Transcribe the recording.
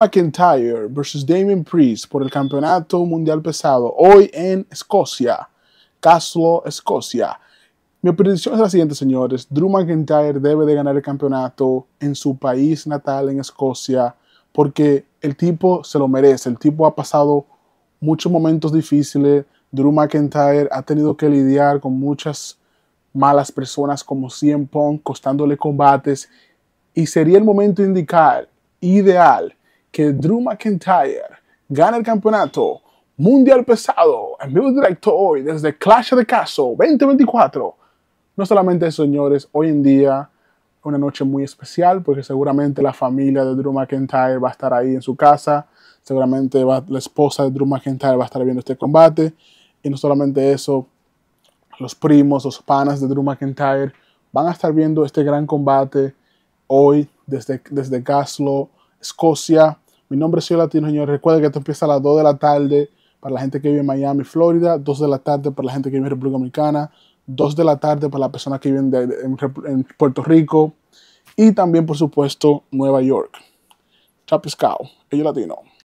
McIntyre versus Damien Priest por el Campeonato Mundial Pesado hoy en Escocia, Caslo, Escocia. Mi predicción es la siguiente, señores. Drew McIntyre debe de ganar el campeonato en su país natal, en Escocia, porque el tipo se lo merece. El tipo ha pasado muchos momentos difíciles. Drew McIntyre ha tenido que lidiar con muchas malas personas como CM costándole combates. Y sería el momento indicar, ideal que Drew McIntyre gana el campeonato mundial pesado en vivo directo hoy desde Clash the Caso 2024. No solamente, señores, hoy en día una noche muy especial porque seguramente la familia de Drew McIntyre va a estar ahí en su casa, seguramente la esposa de Drew McIntyre va a estar viendo este combate y no solamente eso, los primos, los panas de Drew McIntyre van a estar viendo este gran combate hoy desde, desde Glasgow, Escocia. Mi nombre es Yo Latino, señor. Recuerda que esto empieza a las 2 de la tarde para la gente que vive en Miami, Florida, 2 de la tarde para la gente que vive en República Dominicana, 2 de la tarde para la persona que viven en, Puerto Rico y también, por supuesto, Nueva York. Chapiscao, ellos latino.